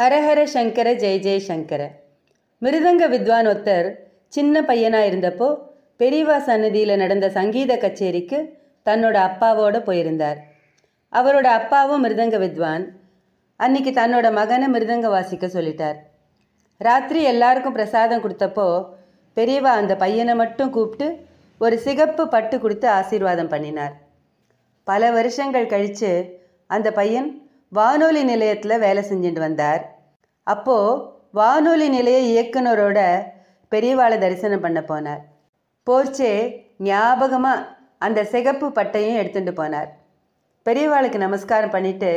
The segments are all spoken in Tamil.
ஹரஹர சங்கர ஜெய் ஜெய் சங்கர மிருதங்க வித்வான் ஒருத்தர் சின்ன பையனாக இருந்தப்போ பெரியவா சன்னதியில் நடந்த சங்கீத கச்சேரிக்கு தன்னோட அப்பாவோட போயிருந்தார் அவரோட அப்பாவும் மிருதங்க வித்வான் அன்னைக்கு தன்னோட மகனை மிருதங்க வாசிக்க சொல்லிட்டார் ராத்திரி எல்லாருக்கும் பிரசாதம் கொடுத்தப்போ பெரியவா அந்த பையனை மட்டும் கூப்பிட்டு ஒரு சிகப்பு பட்டு கொடுத்து ஆசீர்வாதம் பண்ணினார் பல வருஷங்கள் கழித்து அந்த பையன் வானொலி நிலையத்தில் வேலை செஞ்சுட்டு வந்தார் அப்போது வானொலி நிலைய இயக்குனரோட பெரியவாளை தரிசனம் பண்ண போனார் போர்ச்சே ஞாபகமாக அந்த சிகப்பு பட்டையும் எடுத்துகிட்டு போனார் பெரியவாளுக்கு நமஸ்காரம் பண்ணிவிட்டு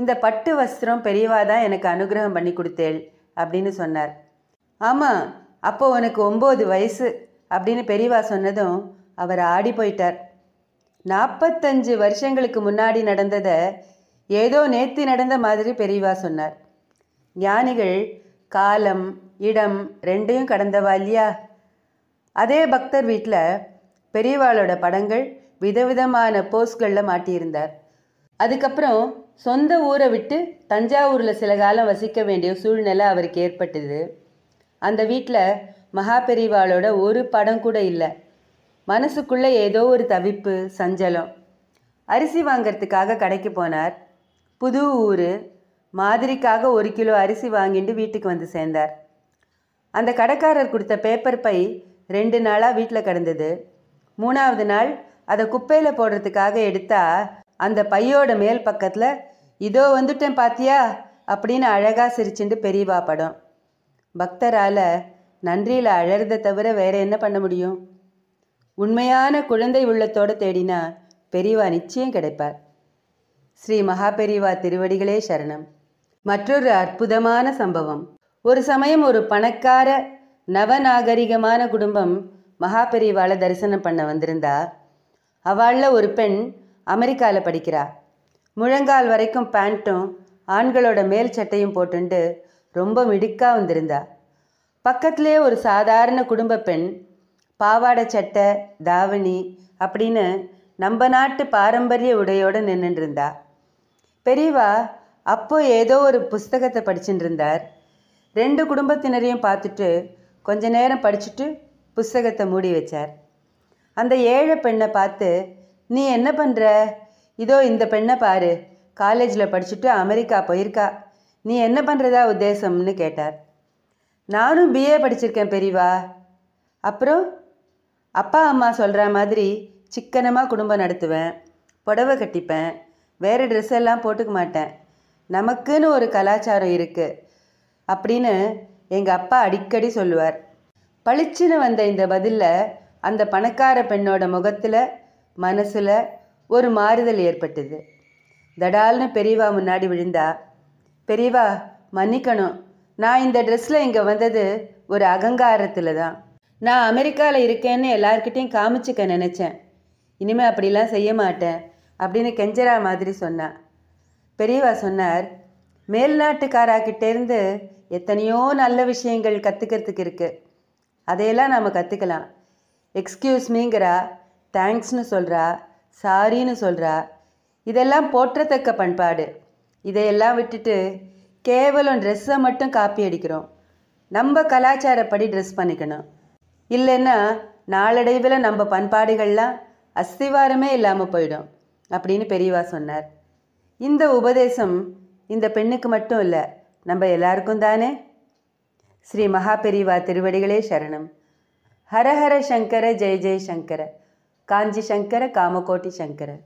இந்த பட்டு வஸ்திரம் பெரியவா தான் எனக்கு அனுகிரகம் பண்ணி கொடுத்தேள் அப்படின்னு சொன்னார் ஆமாம் அப்போது உனக்கு ஒம்பது வயசு அப்படின்னு பெரியவா சொன்னதும் அவர் ஆடி போயிட்டார் நாற்பத்தஞ்சு வருஷங்களுக்கு முன்னாடி நடந்ததை ஏதோ நேத்தி நடந்த மாதிரி பெரியவா சொன்னார் ஞானிகள் காலம் இடம் ரெண்டையும் கடந்தவா இல்லையா அதே பக்தர் வீட்டில் பெரியவாளோட படங்கள் விதவிதமான போஸ்களில் மாட்டியிருந்தார் அதுக்கப்புறம் சொந்த ஊரை விட்டு தஞ்சாவூரில் சில காலம் வசிக்க வேண்டிய சூழ்நிலை அவருக்கு ஏற்பட்டது அந்த வீட்டில் மகா பெரிவாளோட ஒரு படம் கூட இல்லை மனசுக்குள்ளே ஏதோ ஒரு தவிப்பு சஞ்சலம் அரிசி வாங்கிறதுக்காக கடைக்கு போனார் புது ஊர் மாதிரிக்காக ஒரு கிலோ அரிசி வாங்கிட்டு வீட்டுக்கு வந்து சேர்ந்தார் அந்த கடைக்காரர் கொடுத்த பேப்பர் பை ரெண்டு நாளாக வீட்டில் கிடந்தது மூணாவது நாள் அதை குப்பையில் போடுறதுக்காக எடுத்தா அந்த பையோட மேல் பக்கத்தில் இதோ வந்துட்டேன் பாத்தியா அப்படின்னு அழகாக சிரிச்சுண்டு பெரியவா படம் பக்தரால் நன்றியில் அழறத தவிர வேற என்ன பண்ண முடியும் உண்மையான குழந்தை உள்ளத்தோடு தேடினா பெரியவா நிச்சயம் கிடைப்பார் ஸ்ரீ மகாபெரிவா திருவடிகளே சரணம் மற்றொரு அற்புதமான சம்பவம் ஒரு சமயம் ஒரு பணக்கார நவநாகரிகமான குடும்பம் மகாபெரிவாவை தரிசனம் பண்ண வந்திருந்தா அவளில் ஒரு பெண் அமெரிக்காவில் படிக்கிறா முழங்கால் வரைக்கும் பேண்ட்டும் ஆண்களோட மேல் சட்டையும் போட்டுண்டு ரொம்ப மிடுக்காக வந்திருந்தா பக்கத்திலே ஒரு சாதாரண குடும்ப பெண் பாவாடை சட்டை தாவணி அப்படின்னு நம்ம நாட்டு பாரம்பரிய உடையோடு நின்றுட்டு இருந்தா பெரியவா அப்போ ஏதோ ஒரு புஸ்தகத்தை படிச்சுட்டு இருந்தார் ரெண்டு குடும்பத்தினரையும் பார்த்துட்டு கொஞ்ச நேரம் படிச்சுட்டு புஸ்தகத்தை மூடி வச்சார் அந்த ஏழை பெண்ணை பார்த்து நீ என்ன பண்ணுற இதோ இந்த பெண்ணை பாரு காலேஜில் படிச்சுட்டு அமெரிக்கா போயிருக்கா நீ என்ன பண்ணுறதா உத்தேசம்னு கேட்டார் நானும் பிஏ படிச்சிருக்கேன் பெரியவா அப்புறம் அப்பா அம்மா சொல்கிற மாதிரி சிக்கனமாக குடும்பம் நடத்துவேன் புடவை கட்டிப்பேன் வேறு ட்ரெஸ் எல்லாம் போட்டுக்க மாட்டேன் நமக்குன்னு ஒரு கலாச்சாரம் இருக்குது அப்படின்னு எங்கள் அப்பா அடிக்கடி சொல்லுவார் பளிச்சுன்னு வந்த இந்த பதிலில் அந்த பணக்கார பெண்ணோட முகத்தில் மனசில் ஒரு மாறுதல் ஏற்பட்டது தடால்னு பெரியவா முன்னாடி விழுந்தா பெரியவா மன்னிக்கணும் நான் இந்த ட்ரெஸ்ஸில் இங்கே வந்தது ஒரு அகங்காரத்தில் தான் நான் அமெரிக்காவில் இருக்கேன்னு எல்லார்கிட்டேயும் காமிச்சிக்க நினச்சேன் இனிமேல் அப்படிலாம் செய்ய மாட்டேன் அப்படின்னு கெஞ்சரா மாதிரி சொன்னான் பெரியவா சொன்னார் மேல்நாட்டுக்காராக்கிட்டேருந்து எத்தனையோ நல்ல விஷயங்கள் கற்றுக்கிறதுக்கு இருக்குது அதையெல்லாம் நாம் கற்றுக்கலாம் எக்ஸ்கியூஸ் மீங்கிறா தேங்க்ஸ்னு சொல்கிறா சாரின்னு சொல்கிறா இதெல்லாம் போற்றத்தக்க பண்பாடு இதையெல்லாம் விட்டுட்டு கேவலம் ட்ரெஸ்ஸை மட்டும் காப்பி அடிக்கிறோம் நம்ம கலாச்சாரப்படி ட்ரெஸ் பண்ணிக்கணும் இல்லைன்னா நாளடைவில் நம்ம பண்பாடுகள்லாம் அஸ்திவாரமே இல்லாமல் போயிடும் அப்படின்னு பெரியவா சொன்னார் இந்த உபதேசம் இந்த பெண்ணுக்கு மட்டும் இல்லை நம்ம எல்லாருக்கும் தானே ஸ்ரீ மகா பெரிவா திருவடிகளே சரணம் ஹரஹர சங்கர ஜெய ஜெய சங்கர காஞ்சி சங்கர காமகோட்டி சங்கரர்